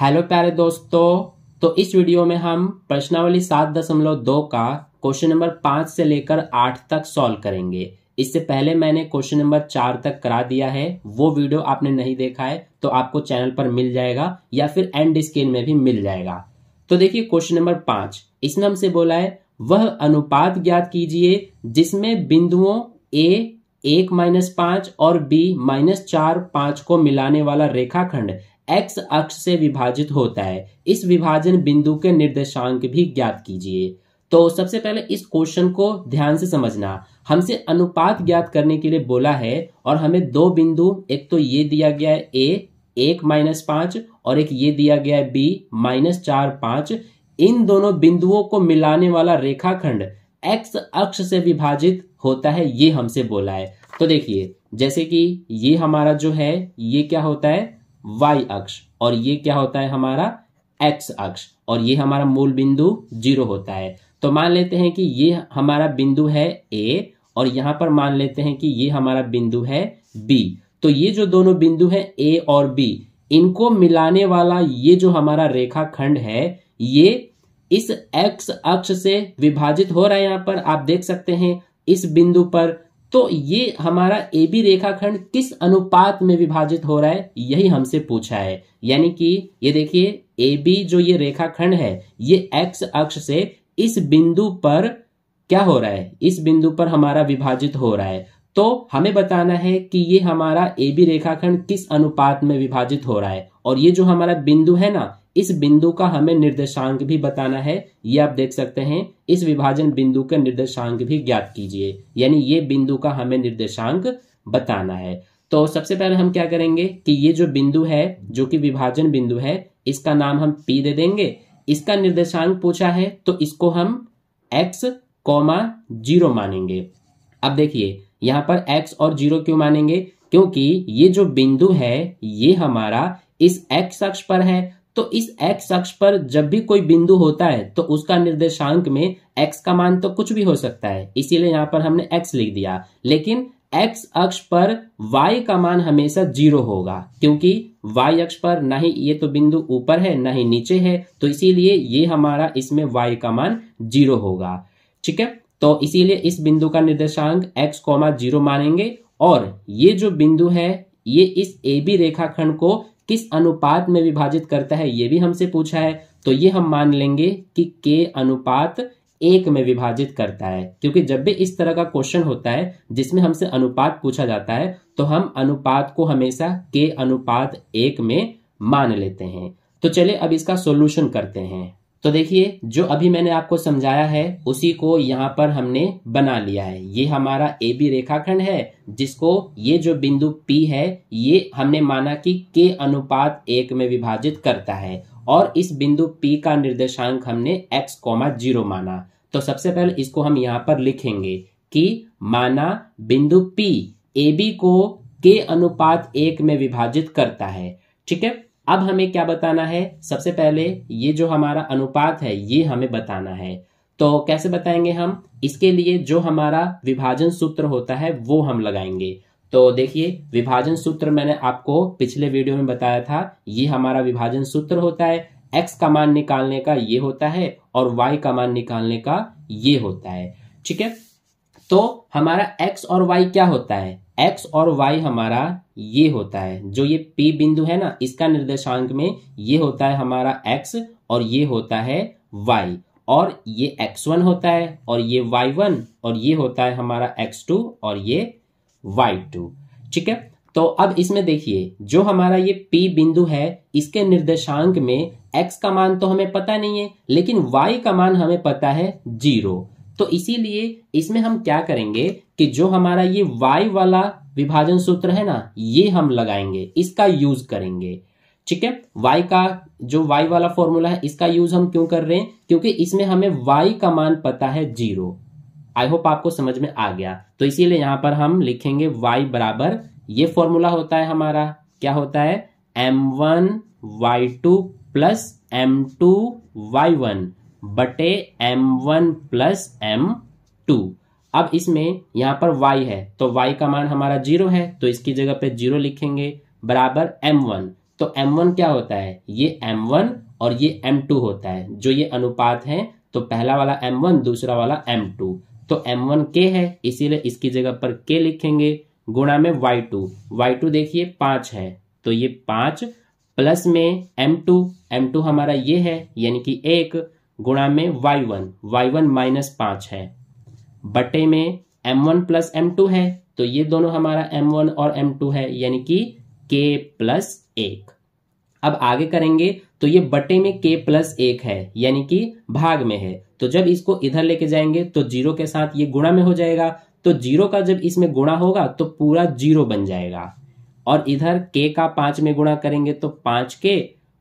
hello प्यारे दोस्तों तो इस वीडियो में हम प्रश्नावली सात दशमलव दो का क्वेश्चन नंबर पांच से लेकर आठ तक सॉल्व करेंगे इससे पहले मैंने क्वेश्चन नंबर चार तक करा दिया है वो वीडियो आपने नहीं देखा है तो आपको चैनल पर मिल जाएगा या फिर एंड स्क्रीन में भी मिल जाएगा तो देखिए क्वेश्चन नंबर इस नाम हमसे बोला है वह अनुपात ज्ञात कीजिए जिसमें बिंदुओं ए एक माइनस पांच और बी माइनस चार पांच को मिलाने वाला रेखाखंड एक्स अक्ष से विभाजित होता है इस विभाजन बिंदु के निर्देशांक भी ज्ञात कीजिए तो सबसे पहले इस क्वेश्चन को ध्यान से समझना हमसे अनुपात ज्ञात करने के लिए बोला है और हमें दो बिंदु एक तो ये दिया गया है ए एक माइनस पांच और एक ये दिया गया है बी माइनस चार पांच इन दोनों बिंदुओं को मिलाने वाला रेखाखंड एक्स अक्ष से विभाजित होता है ये हमसे बोला है तो देखिए जैसे कि ये हमारा जो है ये क्या होता है वाई अक्ष और ये क्या होता है हमारा एक्स अक्ष और ये हमारा मूल बिंदु जीरो होता है तो मान लेते हैं कि ये हमारा बिंदु है ए और यहां पर मान लेते हैं कि ये हमारा बिंदु है बी तो ये जो दोनों बिंदु हैं ए और बी इनको मिलाने वाला ये जो हमारा रेखा खंड है ये इस एक्स अक्ष से विभाजित हो रहा है यहां पर आप देख सकते हैं इस बिंदु पर तो ये हमारा ए बी रेखाखंड किस अनुपात में विभाजित हो रहा है यही हमसे पूछा है यानी कि ये देखिए ए बी जो ये रेखाखंड है ये एक्स अक्ष से इस बिंदु पर क्या हो रहा है इस बिंदु पर हमारा विभाजित हो रहा है तो हमें बताना है कि ये हमारा ए बी रेखाखंड किस अनुपात में विभाजित हो रहा है और ये जो हमारा बिंदु है ना इस बिंदु का हमें निर्देशांक भी बताना है ये आप देख सकते हैं इस विभाजन बिंदु का निर्देशांक भी ज्ञात कीजिए यानी ये बिंदु का हमें निर्देशांक बताना है तो सबसे पहले हम क्या करेंगे कि ये जो बिंदु है जो कि विभाजन बिंदु है इसका नाम हम P दे देंगे इसका निर्देशांक पूछा है तो इसको हम x कॉमा जीरो मानेंगे अब देखिए यहां पर x और जीरो क्यों मानेंगे क्योंकि ये जो बिंदु है ये हमारा इस x अक्ष पर है तो इस एक्स अक्ष पर जब भी कोई बिंदु होता है तो उसका निर्देशांक में एक्स का मान तो कुछ भी हो सकता है इसीलिए यहां पर हमने एक्स लिख दिया लेकिन एक्स अक्ष पर y का मान हमेशा जीरो होगा क्योंकि y अक्ष पर ना ही ये तो बिंदु ऊपर है ना ही नीचे है तो इसीलिए ये हमारा इसमें y का मान जीरो होगा ठीक है तो इसीलिए इस बिंदु का निर्देशांक x कोमा जीरो मानेंगे और ये जो बिंदु है ये इस ए बी रेखाखंड को किस अनुपात में विभाजित करता है ये भी हमसे पूछा है तो ये हम मान लेंगे कि के अनुपात एक में विभाजित करता है क्योंकि जब भी इस तरह का क्वेश्चन होता है जिसमें हमसे अनुपात पूछा जाता है तो हम अनुपात को हमेशा के अनुपात एक में मान लेते हैं तो चलिए अब इसका सॉल्यूशन करते हैं तो देखिए जो अभी मैंने आपको समझाया है उसी को यहाँ पर हमने बना लिया है ये हमारा ए बी रेखाखंड है जिसको ये जो बिंदु P है ये हमने माना कि के अनुपात एक में विभाजित करता है और इस बिंदु P का निर्देशांक हमने x कॉमा जीरो माना तो सबसे पहले इसको हम यहाँ पर लिखेंगे कि माना बिंदु P ए बी को के अनुपात एक में विभाजित करता है ठीक है अब हमें क्या बताना है सबसे पहले ये जो हमारा अनुपात है ये हमें बताना है तो कैसे बताएंगे हम इसके लिए जो हमारा विभाजन सूत्र होता है वो हम लगाएंगे तो देखिए विभाजन सूत्र मैंने आपको पिछले वीडियो में बताया था ये हमारा विभाजन सूत्र होता है एक्स का मान निकालने का ये होता है और वाई का मान निकालने का ये होता है ठीक है तो हमारा एक्स और वाई क्या होता है एक्स और वाई हमारा ये होता है जो ये पी बिंदु है ना इसका निर्देशांक में ये होता है हमारा एक्स और ये होता है वाई और ये एक्स वन होता है और ये वाई वन और ये होता है हमारा एक्स टू और ये वाई टू ठीक है तो अब इसमें देखिए जो हमारा ये P बिंदु है इसके निर्देशांक में x का मान तो हमें पता नहीं है लेकिन y का मान हमें पता है जीरो तो इसीलिए इसमें हम क्या करेंगे कि जो हमारा ये y वाला विभाजन सूत्र है ना ये हम लगाएंगे इसका यूज करेंगे ठीक है y का जो y वाला फॉर्मूला है इसका यूज हम क्यों कर रहे हैं क्योंकि इसमें हमें y का मान पता है जीरो आई होप आपको समझ में आ गया तो इसीलिए यहां पर हम लिखेंगे y बराबर ये फॉर्मूला होता है हमारा क्या होता है M one Y two plus M two Y one बटे M one plus M two अब इसमें यहां पर y है तो y का मान हमारा जीरो है तो इसकी जगह पे जीरो लिखेंगे बराबर m1 तो m1 क्या होता है ये m1 और ये m2 होता है जो ये अनुपात है तो पहला वाला m1 दूसरा वाला m2 तो m1 k है इसीलिए इसकी जगह पर k लिखेंगे गुणा में y2 y2 देखिए पांच है तो ये पांच प्लस में m2 m2 हमारा ये है यानी कि एक गुणा में Y one Y one minus पांच है बटे में M one plus M two है तो ये दोनों हमारा एम वन और एम टू है यानी कि के प्लस एक अब आगे करेंगे तो ये बटे में के प्लस एक है यानी कि भाग में है तो जब इसको इधर लेके जाएंगे तो जीरो के साथ ये गुणा में हो जाएगा तो जीरो का जब इसमें गुणा होगा तो पूरा जीरो बन जाएगा और इधर के का पांच में गुणा करेंगे तो पांच के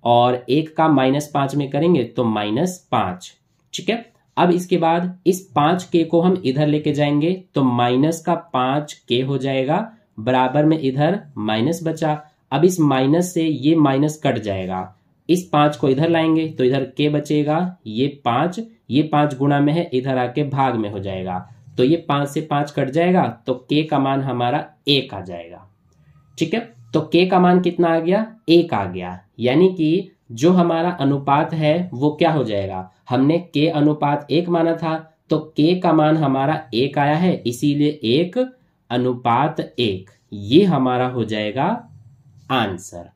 और एक का माइनस पांच में करेंगे तो माइनस पांच ठीक है अब इसके बाद इस पांच के को हम इधर लेके जाएंगे तो माइनस का पांच के हो जाएगा बराबर में इधर माइनस बचा अब इस माइनस से ये माइनस कट जाएगा इस पांच को इधर लाएंगे तो इधर के बचेगा ये पांच ये पांच गुणा में है इधर आके भाग में हो जाएगा तो ये पांच से पांच कट जाएगा तो के का मान हमारा एक आ जाएगा ठीक है तो के का मान कितना आ गया एक आ गया यानी कि जो हमारा अनुपात है वो क्या हो जाएगा हमने के अनुपात एक माना था तो के का मान हमारा एक आया है इसीलिए एक अनुपात एक ये हमारा हो जाएगा आंसर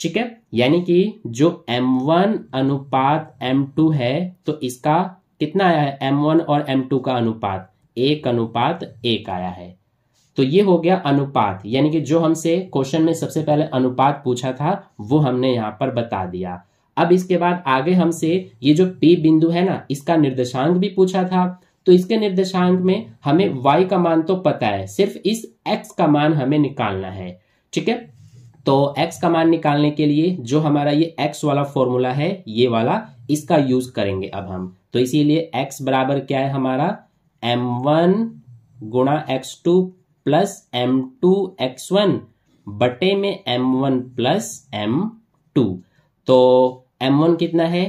ठीक है यानी कि जो m1 अनुपात m2 है तो इसका कितना आया है m1 और m2 का अनुपात एक अनुपात एक आया है तो ये हो गया अनुपात यानी कि जो हमसे क्वेश्चन में सबसे पहले अनुपात पूछा था वो हमने यहाँ पर बता दिया अब इसके बाद आगे हमसे ये जो पी बिंदु है ना इसका निर्देशांक भी पूछा था तो इसके निर्देशांक में हमें y का मान तो पता है सिर्फ इस x का मान हमें निकालना है ठीक है तो x का मान निकालने के लिए जो हमारा ये x वाला फॉर्मूला है ये वाला इसका यूज करेंगे अब हम तो इसीलिए x बराबर क्या है हमारा m1 वन गुणा X two plus M two X one बटे में M one plus M two तो एम वन कितना है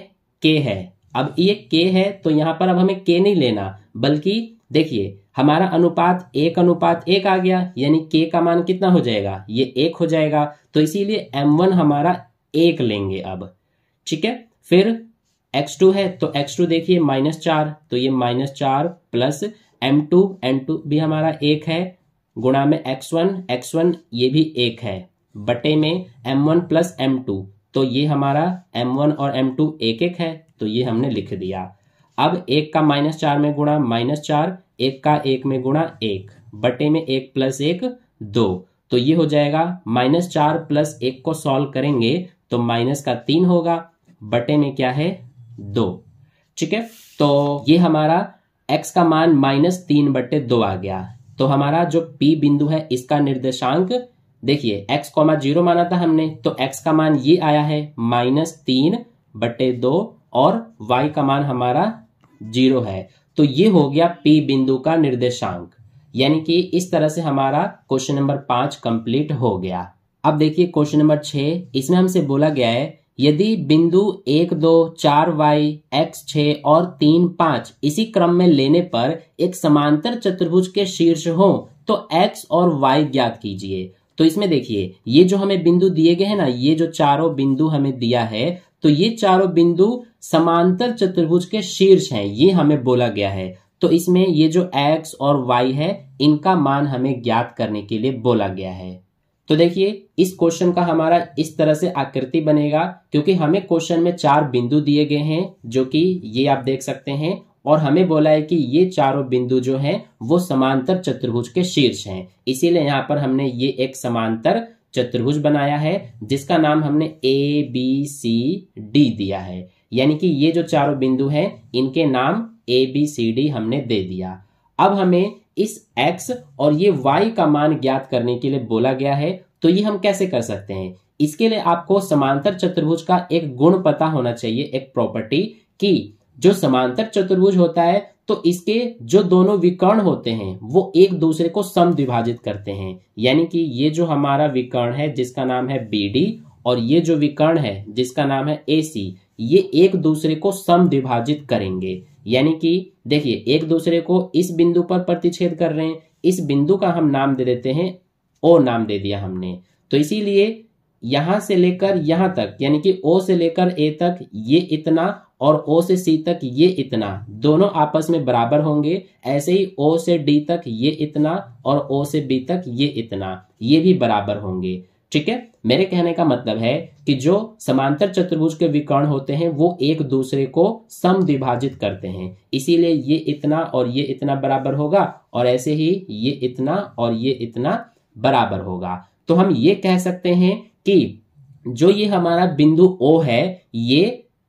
के है अब ये के है तो यहां पर अब हमें के नहीं लेना बल्कि देखिए हमारा अनुपात एक अनुपात एक आ गया यानी के का मान कितना हो जाएगा ये एक हो जाएगा तो इसीलिए एम वन हमारा एक लेंगे अब ठीक है फिर एक्स टू है तो एक्स टू देखिए माइनस चार तो ये माइनस चार plus M two M two भी हमारा एक है गुणा में एक्स वन एक्स वन ये भी एक है बटे में M one plus M two तो ये हमारा एम वन और एम टू एक एक है तो ये हमने लिख दिया अब एक का माइनस चार में गुणा माइनस चार एक का एक में गुणा एक बटे में एक प्लस एक दो तो ये हो जाएगा माइनस चार प्लस एक को सॉल्व करेंगे तो माइनस का तीन होगा बटे में क्या है दो ठीक है तो ये हमारा एक्स का मान माइनस तीन बटे दो आ गया तो हमारा जो P बिंदु है इसका निर्देशांक देखिए x कॉमा जीरो माना था हमने तो x का मान ये आया है माइनस तीन बटे दो और y का मान हमारा जीरो है तो ये हो गया P बिंदु का निर्देशांक यानी कि इस तरह से हमारा क्वेश्चन नंबर पांच कंप्लीट हो गया अब देखिए क्वेश्चन नंबर छ इसमें हमसे बोला गया है यदि बिंदु एक दो चार वाई एक्स छ और तीन पांच इसी क्रम में लेने पर एक समांतर चतुर्भुज के शीर्ष हो तो एक्स और वाई ज्ञात कीजिए तो इसमें देखिए ये जो हमें बिंदु दिए गए हैं ना ये जो चारों बिंदु हमें दिया है तो ये चारों बिंदु समांतर चतुर्भुज के शीर्ष हैं ये हमें बोला गया है तो इसमें ये जो x और y है इनका मान हमें ज्ञात करने के लिए बोला गया है तो देखिए इस क्वेश्चन का हमारा इस तरह से आकृति बनेगा क्योंकि हमें क्वेश्चन में चार बिंदु दिए गए हैं जो कि ये आप देख सकते हैं और हमें बोला है कि ये चारों बिंदु जो हैं वो समांतर चतुर्भुज के शीर्ष हैं इसीलिए यहाँ पर हमने ये एक समांतर चतुर्भुज बनाया है जिसका नाम हमने ए बी सी डी दिया है यानी कि ये जो चारों बिंदु हैं इनके नाम ए बी सी डी हमने दे दिया अब हमें इस एक्स और ये वाई का मान ज्ञात करने के लिए बोला गया है तो ये हम कैसे कर सकते हैं इसके लिए आपको समांतर चतुर्भुज का एक गुण पता होना चाहिए एक प्रॉपर्टी कि जो समांतर चतुर्भुज होता है तो इसके जो दोनों विकर्ण होते हैं वो एक दूसरे को सम विभाजित करते हैं यानी कि ये जो हमारा विकर्ण है जिसका नाम है बी और ये जो विकर्ण है जिसका नाम है ए ये एक दूसरे को सम विभाजित करेंगे यानी कि देखिए एक दूसरे को इस बिंदु पर प्रतिच्छेद कर रहे हैं इस बिंदु का हम नाम दे देते हैं ओ नाम दे दिया हमने तो इसीलिए यहां से लेकर यहां तक यानी कि ओ से लेकर ए तक ये इतना और ओ से सी तक ये इतना दोनों आपस में बराबर होंगे ऐसे ही ओ से डी तक ये इतना और ओ से बी तक ये इतना ये भी बराबर होंगे ठीक है मेरे कहने का मतलब है कि जो समांतर चतुर्भुज के विकर्ण होते हैं वो एक दूसरे को सम विभाजित करते हैं इसीलिए ये इतना और ये इतना बराबर होगा और ऐसे ही ये इतना और ये इतना बराबर होगा तो हम ये कह सकते हैं कि जो ये हमारा बिंदु ओ है ये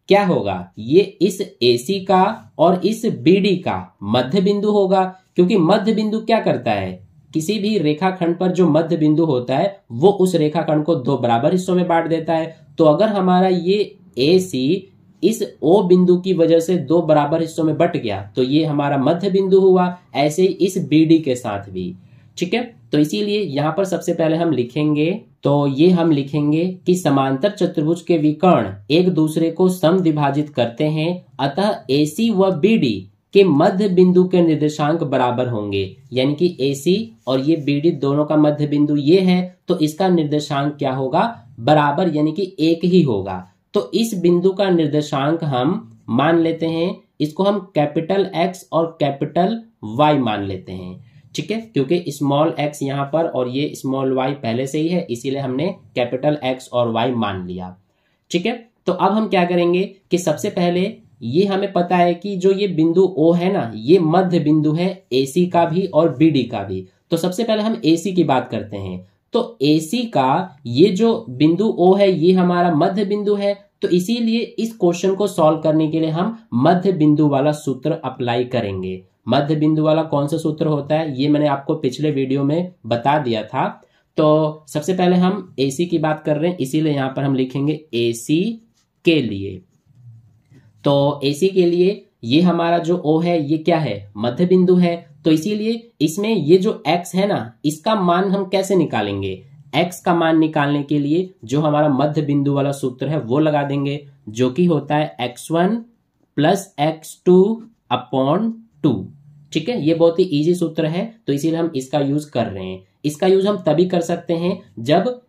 क्या होगा ये इस ए का और इस बी का मध्य बिंदु होगा क्योंकि मध्य बिंदु क्या करता है किसी भी रेखाखंड पर जो मध्य बिंदु होता है वो उस रेखाखंड को दो बराबर हिस्सों में बांट देता है तो अगर हमारा ये ए सी इस ओ बिंदु की वजह से दो बराबर हिस्सों में बट गया तो ये हमारा मध्य बिंदु हुआ ऐसे ही इस बी डी के साथ भी ठीक है तो इसीलिए यहां पर सबसे पहले हम लिखेंगे तो ये हम लिखेंगे कि समांतर चतुर्भुज के विकर्ण एक दूसरे को सम विभाजित करते हैं अतः ए सी व बी डी के मध्य बिंदु के निर्देशांक बराबर होंगे यानी कि ए और ये बी दोनों का मध्य बिंदु ये है तो इसका निर्देशांक क्या होगा बराबर यानी कि एक ही होगा तो इस बिंदु का निर्देशांक हम मान लेते हैं इसको हम कैपिटल एक्स और कैपिटल वाई मान लेते हैं ठीक है क्योंकि स्मॉल एक्स यहां पर और ये स्मॉल वाई पहले से ही है इसीलिए हमने कैपिटल एक्स और वाई मान लिया ठीक है तो अब हम क्या करेंगे कि सबसे पहले ये हमें पता है कि जो ये बिंदु ओ है ना ये मध्य बिंदु है एसी का भी और बीडी का भी तो सबसे पहले हम एसी की बात करते हैं तो एसी का ये जो बिंदु ओ है ये हमारा मध्य बिंदु है तो इसीलिए इस क्वेश्चन को सॉल्व करने के लिए हम मध्य बिंदु वाला सूत्र अप्लाई करेंगे मध्य बिंदु वाला कौन सा सूत्र होता है ये मैंने आपको पिछले वीडियो में बता दिया था तो सबसे पहले हम एसी की बात कर रहे हैं इसीलिए यहां पर हम लिखेंगे एसी के लिए तो एसी के लिए ये हमारा जो ओ है ये क्या है मध्य बिंदु है तो इसीलिए इसमें ये जो एक्स है ना इसका मान हम कैसे निकालेंगे एक्स का मान निकालने के लिए जो हमारा मध्य बिंदु वाला सूत्र है वो लगा देंगे जो कि होता है X one plus X two upon two ठीक है ये बहुत ही इजी सूत्र है तो इसीलिए हम इसका यूज कर रहे हैं इसका यूज हम तभी कर सकते हैं जब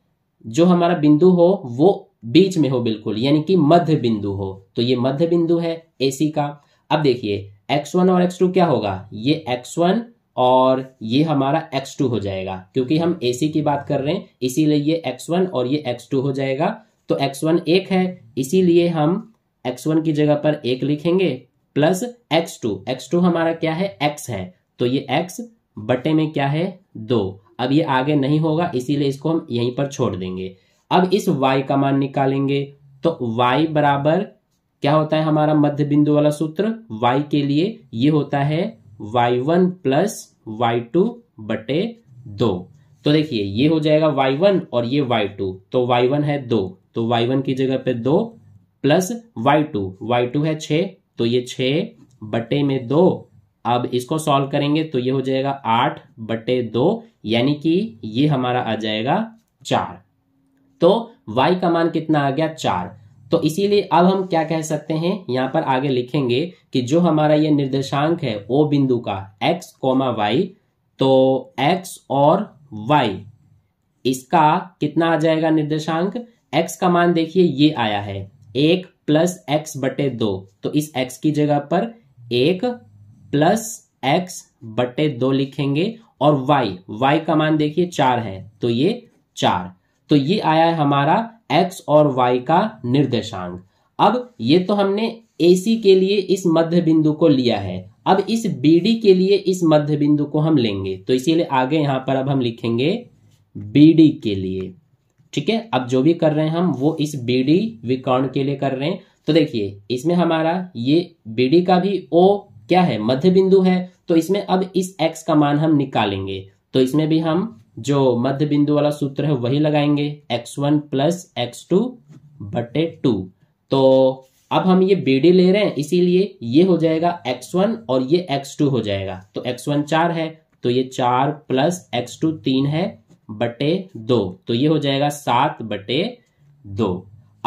जो हमारा बिंदु हो वो बीच में हो बिल्कुल यानी कि मध्य बिंदु हो तो ये मध्य बिंदु है एसी का अब देखिए एक्स वन और एक्स टू क्या होगा ये एक्स वन और ये हमारा x2 हो जाएगा क्योंकि हम एसी की बात कर रहे हैं इसीलिए ये x1 और ये x2 हो जाएगा तो x1 एक है इसीलिए हम x1 की जगह पर एक लिखेंगे प्लस x2 x2 हमारा क्या है x है तो ये x बटे में क्या है दो अब ये आगे नहीं होगा इसीलिए इसको हम यहीं पर छोड़ देंगे अब इस y का मान निकालेंगे तो y बराबर क्या होता है हमारा मध्य बिंदु वाला सूत्र y के लिए ये होता है y1 one plus Y two बटे दो तो देखिए ये हो जाएगा y1 और ये y2 तो y1 है दो तो y1 की जगह पे दो प्लस y2 y2 है छ तो ये छ बटे में दो अब इसको सॉल्व करेंगे तो ये हो जाएगा आठ बटे दो यानी कि ये हमारा आ जाएगा चार तो y का मान कितना आ गया चार तो इसीलिए अब हम क्या कह सकते हैं यहां पर आगे लिखेंगे कि जो हमारा ये निर्देशांक है ओ बिंदु का x कोमा वाई तो x और y इसका कितना आ जाएगा निर्देशांक x का मान देखिए ये आया है एक प्लस एक्स बटे दो तो इस x की जगह पर एक प्लस एक्स बटे दो लिखेंगे और y y का मान देखिए चार है तो ये चार तो ये आया है हमारा एक्स और वाई का निर्देशांक अब ये तो हमने एसी के लिए इस मध्य बिंदु को लिया है अब इस बीडी के लिए इस मध्य बिंदु को हम लेंगे तो इसीलिए आगे यहां पर अब हम लिखेंगे बीडी के लिए ठीक है अब जो भी कर रहे हैं हम वो इस बीडी विकर्ण के लिए कर रहे हैं तो देखिए इसमें हमारा ये बीडी का भी ओ क्या है मध्य बिंदु है तो इसमें अब इस एक्स का मान हम निकालेंगे तो इसमें भी हम जो मध्य बिंदु वाला सूत्र है वही लगाएंगे X one plus X two बटे टू तो अब हम ये बी डी ले रहे हैं इसीलिए ये हो जाएगा एक्स वन और ये एक्स टू हो जाएगा तो एक्स वन चार है तो ये चार प्लस एक्स टू तीन है बटे दो तो ये हो जाएगा सात बटे दो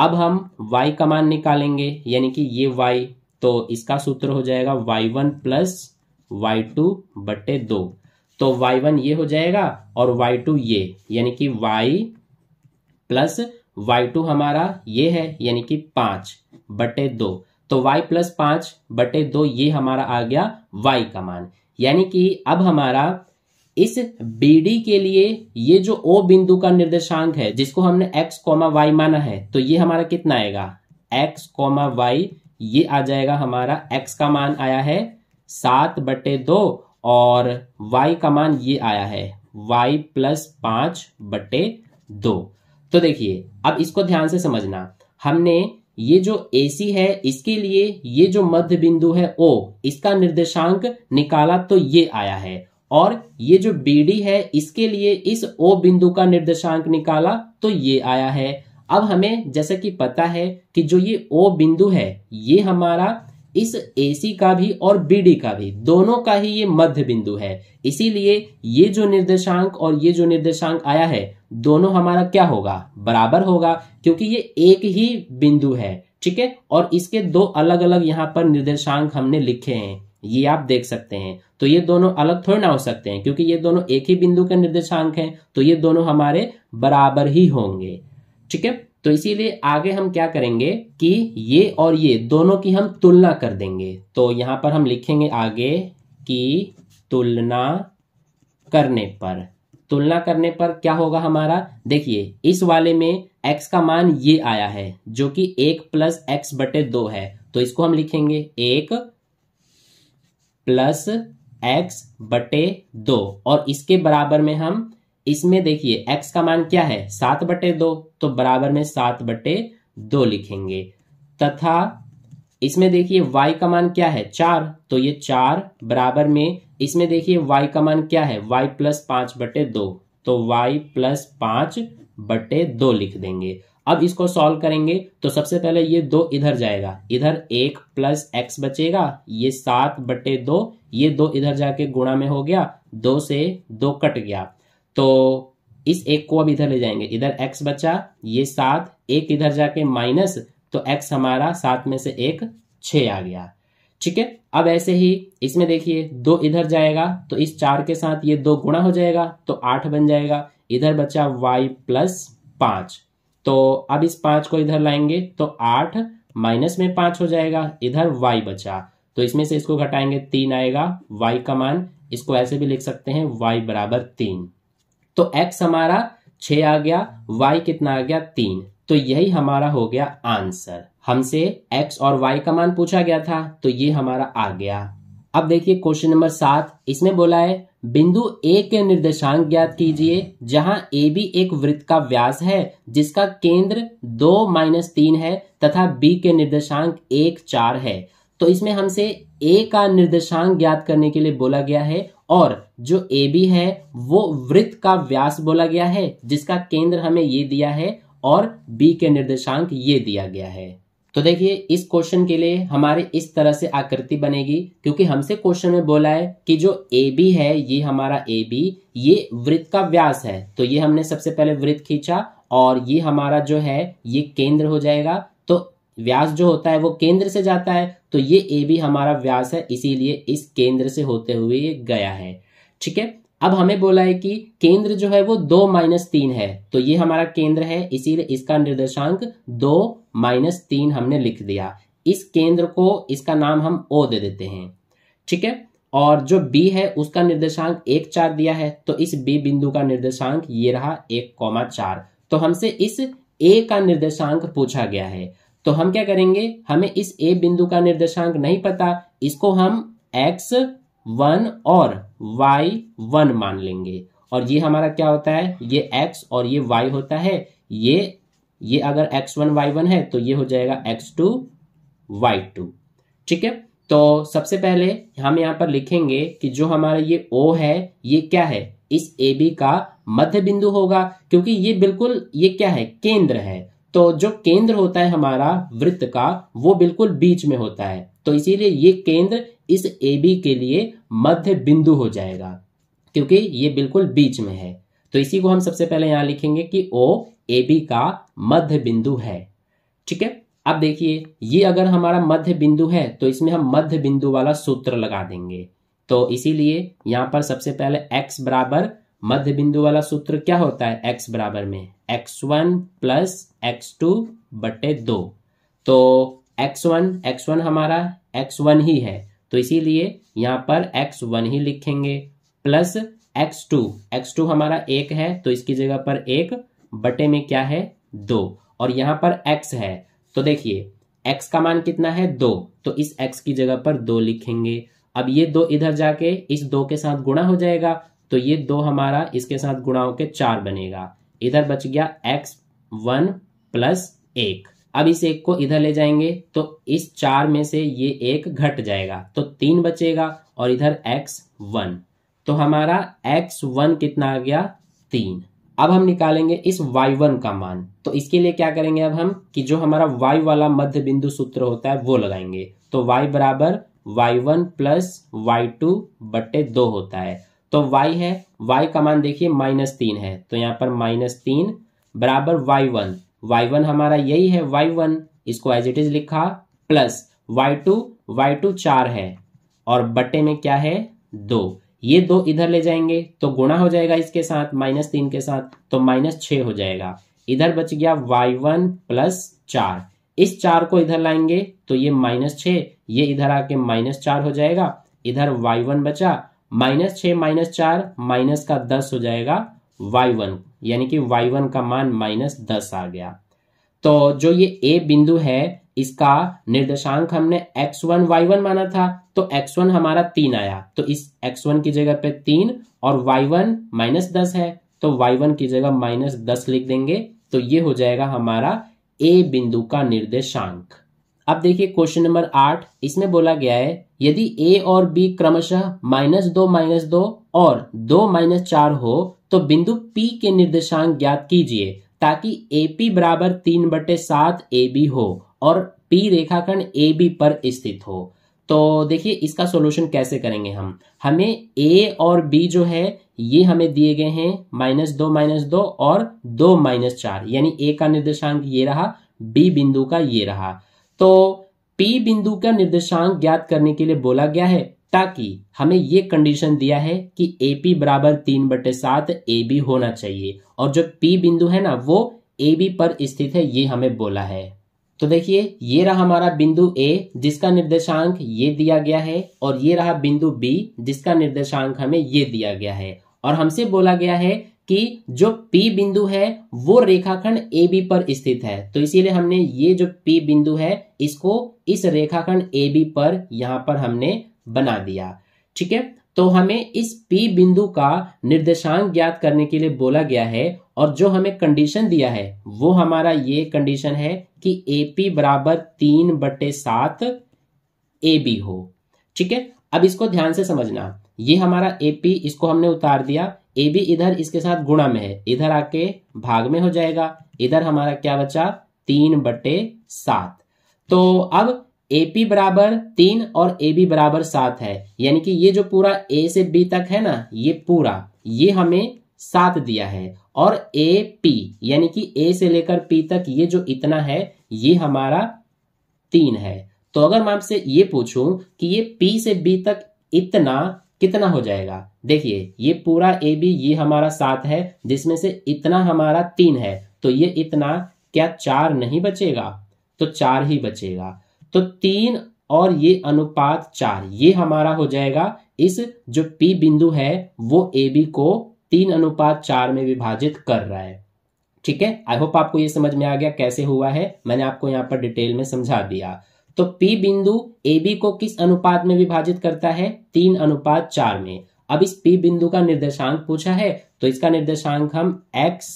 अब हम y का मान निकालेंगे यानी कि ये y तो इसका सूत्र हो जाएगा y1 one plus Y two बटे दो तो वाई वन ये हो जाएगा और वाई टू ये यानी कि वाई प्लस वाई टू हमारा ये है यानी कि पांच बटे दो तो y प्लस पांच बटे दो ये हमारा आ गया y का मान यानी कि अब हमारा इस BD के लिए ये जो O बिंदु का निर्देशांक है जिसको हमने x कॉमा वाई माना है तो ये हमारा कितना आएगा x कॉमा वाई ये आ जाएगा हमारा x का मान आया है सात बटे दो और y का मान ये आया है y प्लस पांच बटे दो तो देखिए अब इसको ध्यान से समझना हमने ये जो AC है इसके लिए ये जो मध्य बिंदु है O इसका निर्देशांक निकाला तो ये आया है और ये जो BD है इसके लिए इस O बिंदु का निर्देशांक निकाला तो ये आया है अब हमें जैसे कि पता है कि जो ये O बिंदु है ये हमारा इस एसी का भी और बीडी का भी दोनों का ही ये मध्य बिंदु है इसीलिए ये जो निर्देशांक और ये जो निर्देशांक आया है दोनों हमारा क्या होगा बराबर होगा क्योंकि ये एक ही बिंदु है ठीक है और इसके दो अलग अलग यहाँ पर निर्देशांक हमने लिखे हैं ये आप देख सकते हैं तो ये दोनों अलग थोड़े ना हो सकते हैं क्योंकि ये दोनों एक ही बिंदु के निर्देशांक हैं तो ये दोनों हमारे बराबर ही होंगे ठीक है तो इसीलिए आगे हम क्या करेंगे कि ये और ये दोनों की हम तुलना कर देंगे तो यहां पर हम लिखेंगे आगे कि तुलना करने पर तुलना करने पर क्या होगा हमारा देखिए इस वाले में x का मान ये आया है जो कि एक प्लस एक्स बटे दो है तो इसको हम लिखेंगे एक प्लस एक्स बटे दो और इसके बराबर में हम इसमें देखिए x का मान क्या है सात बटे दो तो बराबर में सात बटे दो लिखेंगे तथा इसमें देखिए y का मान क्या है चार तो ये चार बराबर में इसमें देखिए y का मान क्या है y प्लस पांच बटे दो तो y प्लस पांच बटे दो लिख देंगे अब इसको सॉल्व करेंगे तो सबसे पहले ये दो इधर जाएगा इधर एक प्लस एक्स बचेगा ये सात बटे दो ये दो इधर जाके गुणा में हो गया दो से दो कट गया तो इस एक को अब इधर ले जाएंगे इधर एक्स बचा ये सात एक इधर जाके माइनस तो एक्स हमारा सात में से एक छ आ गया ठीक है अब ऐसे ही इसमें देखिए दो इधर जाएगा तो इस चार के साथ ये दो गुणा हो जाएगा तो आठ बन जाएगा इधर बचा वाई प्लस पांच तो अब इस पांच को इधर लाएंगे तो आठ माइनस में पांच हो जाएगा इधर वाई बचा तो इसमें से इसको घटाएंगे तीन आएगा वाई का मान इसको ऐसे भी लिख सकते हैं वाई बराबर तीन तो x हमारा छ आ गया y कितना आ गया तीन तो यही हमारा हो गया आंसर हमसे x और y का मान पूछा गया था तो ये हमारा आ गया अब देखिए क्वेश्चन नंबर सात इसमें बोला है बिंदु ए के निर्देशांक ज्ञात कीजिए जहां ए बी एक वृत्त का व्यास है जिसका केंद्र दो माइनस तीन है तथा बी के निर्देशांक एक चार है तो इसमें हमसे ए का निर्देशांक ज्ञात करने के लिए बोला गया है और जो ए बी है वो वृत्त का व्यास बोला गया है जिसका केंद्र हमें ये दिया है और बी के निर्देशांक ये दिया गया है तो देखिए इस क्वेश्चन के लिए हमारे इस तरह से आकृति बनेगी क्योंकि हमसे क्वेश्चन में बोला है कि जो ए बी है ये हमारा ए बी ये वृत्त का व्यास है तो ये हमने सबसे पहले वृत्त खींचा और ये हमारा जो है ये केंद्र हो जाएगा व्यास जो होता है वो केंद्र से जाता है तो ये ए भी हमारा व्यास है इसीलिए इस केंद्र से होते हुए ये गया है ठीक है अब हमें बोला है कि केंद्र जो है वो दो माइनस तीन है तो ये हमारा केंद्र है इसीलिए इसका निर्देशांक दो माइनस तीन हमने लिख दिया इस केंद्र को इसका नाम हम ओ दे देते हैं ठीक है और जो बी है उसका निर्देशांक एक चार दिया है तो इस बी बिंदु का निर्देशांक ये रहा एक कौमा चार तो हमसे इस ए का निर्देशांक पूछा गया है तो हम क्या करेंगे हमें इस ए बिंदु का निर्देशांक नहीं पता इसको हम एक्स वन और वाई वन मान लेंगे और ये हमारा क्या होता है ये एक्स और ये वाई होता है ये ये अगर एक्स वन वाई वन है तो ये हो जाएगा एक्स टू वाई टू ठीक है तो सबसे पहले हम यहां पर लिखेंगे कि जो हमारा ये ओ है ये क्या है इस ए बी का मध्य बिंदु होगा क्योंकि ये बिल्कुल ये क्या है केंद्र है तो जो केंद्र होता है हमारा वृत्त का वो बिल्कुल बीच में होता है तो इसीलिए ये केंद्र इस ए बी के लिए मध्य बिंदु हो जाएगा क्योंकि ये बिल्कुल बीच में है तो इसी को हम सबसे पहले यहां लिखेंगे कि ओ ए बी का मध्य बिंदु है ठीक है अब देखिए ये अगर हमारा मध्य बिंदु है तो इसमें हम मध्य बिंदु वाला सूत्र लगा देंगे तो इसीलिए यहां पर सबसे पहले एक्स बराबर मध्य बिंदु वाला सूत्र क्या होता है एक्स बराबर में X one plus X two बटे दो तो एक्स वन एक्स वन हमारा एक्स वन ही है तो इसीलिए यहां पर एक्स वन ही लिखेंगे plus X two X two हमारा एक है तो इसकी जगह पर एक बटे में क्या है दो और यहां पर एक्स है तो देखिए एक्स का मान कितना है दो तो इस एक्स की जगह पर दो लिखेंगे अब ये दो इधर जाके इस दो के साथ गुणा हो जाएगा तो ये दो हमारा इसके साथ गुणा होकर चार बनेगा इधर बच गया एक्स वन प्लस एक अब इस एक को इधर ले जाएंगे तो इस चार में से ये एक घट जाएगा तो तीन बचेगा और इधर एक्स वन तो हमारा एक्स वन कितना आ गया तीन अब हम निकालेंगे इस वाई वन का मान तो इसके लिए क्या करेंगे अब हम कि जो हमारा वाई वाला मध्य बिंदु सूत्र होता है वो लगाएंगे तो वाई बराबर Y one plus Y two बटे दो होता है तो वाई है वाई का मान देखिए माइनस तीन है तो यहां पर माइनस तीन बराबर वाई वन वाई वन हमारा यही है वाई वन इसको एज इट इज लिखा plus Y two Y two चार है और बटे में क्या है दो ये दो इधर ले जाएंगे तो गुणा हो जाएगा इसके साथ माइनस तीन के साथ तो माइनस छ हो जाएगा इधर बच गया वाई वन प्लस चार इस चार को इधर लाएंगे तो ये माइनस छ ये इधर आके माइनस चार हो जाएगा इधर वाई वन बचा माइनस छ माइनस चार माइनस का दस हो जाएगा वाई वन यानी कि वाई वन का मान माइनस दस आ गया तो जो ये ए बिंदु है इसका निर्देशांक हमने एक्स वन वाई वन माना था तो एक्स वन हमारा तीन आया तो इस एक्स वन की जगह पे तीन और वाई वन माइनस दस है तो वाई वन की जगह माइनस दस लिख देंगे तो ये हो जाएगा हमारा ए बिंदु का निर्देशांक अब देखिए क्वेश्चन नंबर आठ इसमें बोला गया है यदि ए और बी क्रमशः माइनस दो माइनस दो और दो माइनस चार हो तो बिंदु पी के निर्देशांक ज्ञात कीजिए ताकि ए पी बराबर तीन बटे सात ए बी हो और पी रेखाखंड ए बी पर स्थित हो तो देखिए इसका सॉल्यूशन कैसे करेंगे हम हमें ए और बी जो है ये हमें दिए गए हैं माइनस दो माइनस दो और दो माइनस चार यानी ए का निर्देशांक ये रहा बी बिंदु का ये रहा तो पी बिंदु का निर्देशांक ज्ञात करने के लिए बोला गया है ताकि हमें ये कंडीशन दिया है कि ए पी बराबर तीन बटे सात ए बी होना चाहिए और जो पी बिंदु है ना वो ए बी पर स्थित है ये हमें बोला है तो देखिए ये रहा हमारा बिंदु ए जिसका निर्देशांक ये दिया गया है और ये रहा बिंदु बी जिसका निर्देशांक हमें ये दिया गया है और हमसे बोला गया है कि जो P बिंदु है वो रेखाखंड ए बी पर स्थित है तो इसीलिए हमने ये जो P बिंदु है इसको इस रेखाखंड ए बी पर यहां पर हमने बना दिया ठीक है तो हमें इस P बिंदु का निर्देशांक ज्ञात करने के लिए बोला गया है और जो हमें कंडीशन दिया है वो हमारा ये कंडीशन है कि ए पी बराबर तीन बटे सात ए बी हो ठीक है अब इसको ध्यान से समझना ये हमारा एपी इसको हमने उतार दिया ए बी इधर इसके साथ गुणा में है इधर आके भाग में हो जाएगा इधर हमारा क्या बचा तीन बटे सात तो अब ए पी बराबर तीन और ए बी बराबर सात है यानी कि ये जो पूरा ए से बी तक है ना ये पूरा ये हमें सात दिया है और ए पी यानी कि ए से लेकर पी तक ये जो इतना है ये हमारा तीन है तो अगर मैं आपसे ये पूछूं कि ये पी से बी तक इतना कितना हो जाएगा देखिए ये पूरा ए बी ये हमारा सात है जिसमें से इतना हमारा तीन है तो ये इतना क्या चार नहीं बचेगा तो चार ही बचेगा तो तीन और ये अनुपात चार ये हमारा हो जाएगा इस जो P बिंदु है वो ए बी को तीन अनुपात चार में विभाजित कर रहा है ठीक है आई होप आपको ये समझ में आ गया कैसे हुआ है मैंने आपको यहां पर डिटेल में समझा दिया तो P बिंदु AB को किस अनुपात में विभाजित करता है तीन अनुपात चार में अब इस P बिंदु का निर्देशांक पूछा है तो इसका निर्देशांक हम x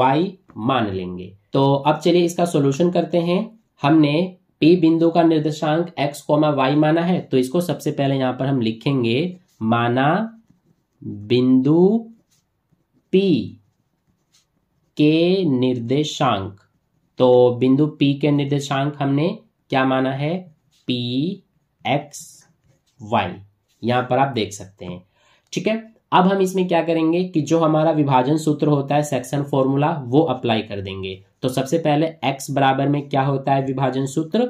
y मान लेंगे तो अब चलिए इसका सोल्यूशन करते हैं हमने P बिंदु का निर्देशांक x, y माना है तो इसको सबसे पहले यहां पर हम लिखेंगे माना बिंदु P के निर्देशांक तो बिंदु P के निर्देशांक हमने क्या माना है पी एक्स वाई यहां पर आप देख सकते हैं ठीक है अब हम इसमें क्या करेंगे कि जो हमारा विभाजन सूत्र होता है सेक्शन फॉर्मूला वो अप्लाई कर देंगे तो सबसे पहले x बराबर में क्या होता है विभाजन सूत्र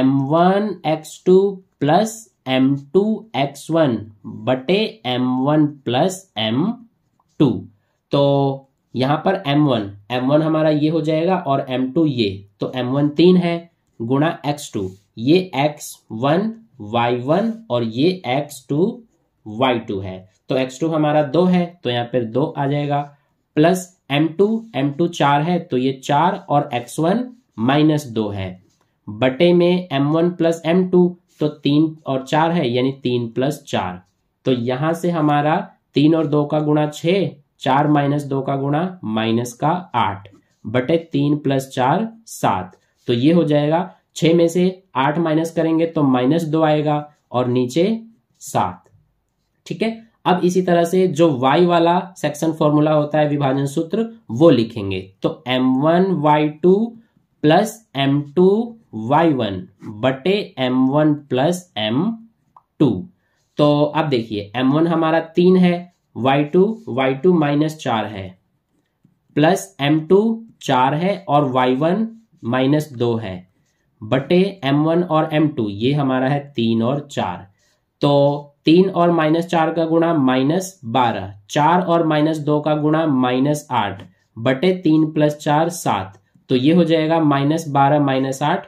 M one X two plus M two X one बटे M one plus M two तो यहां पर एम वन एम वन हमारा ये हो जाएगा और एम टू ये तो एम वन तीन है गुणा एक्स टू ये एक्स वन वाई वन और ये एक्स टू वाई टू है तो एक्स टू हमारा दो है तो यहाँ पर दो आ जाएगा plus M two M two चार है तो ये चार और एक्स वन माइनस दो है बटे में M one plus M two तो तीन और चार है यानी तीन प्लस चार तो यहां से हमारा तीन और दो का गुणा छ चार माइनस दो का गुणा माइनस का आठ बटे तीन प्लस चार सात तो ये हो जाएगा छः में से आठ माइनस करेंगे तो माइनस दो आएगा और नीचे सात ठीक है अब इसी तरह से जो y वाला सेक्शन फॉर्मूला होता है विभाजन सूत्र वो लिखेंगे तो M one Y two plus M two Y one बटे M one plus M two तो अब देखिए एम वन हमारा तीन है Y two Y two minus चार है प्लस एम टू चार है और वाई वन माइनस दो है बटे एम वन और एम टू ये हमारा है तीन और चार तो तीन और माइनस चार का गुणा माइनस बारह चार और माइनस दो का गुणा माइनस आठ बटे तीन प्लस चार सात तो ये हो जाएगा माइनस बारह माइनस आठ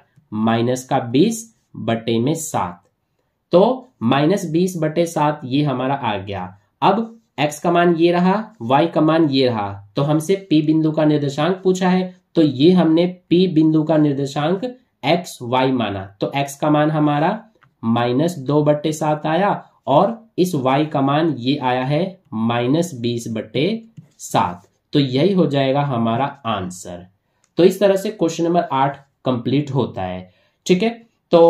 माइनस का बीस बटे में सात तो माइनस बीस बटे सात ये हमारा आ गया अब x का मान ये रहा y का मान ये रहा तो हमसे p बिंदु का निर्देशांक पूछा है तो ये हमने P बिंदु का निर्देशांक एक्स वाई माना तो x का मान हमारा माइनस दो बट्टे सात आया और इस y का मान ये आया है माइनस बीस बट्टे सात तो यही हो जाएगा हमारा आंसर तो इस तरह से क्वेश्चन नंबर आठ कंप्लीट होता है ठीक है तो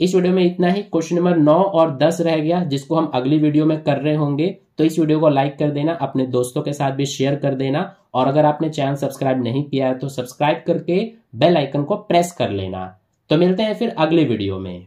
इस वीडियो में इतना ही क्वेश्चन नंबर नौ और दस रह गया जिसको हम अगली वीडियो में कर रहे होंगे तो इस वीडियो को लाइक कर देना अपने दोस्तों के साथ भी शेयर कर देना और अगर आपने चैनल सब्सक्राइब नहीं किया है तो सब्सक्राइब करके बेल आइकन को प्रेस कर लेना तो मिलते हैं फिर अगले वीडियो में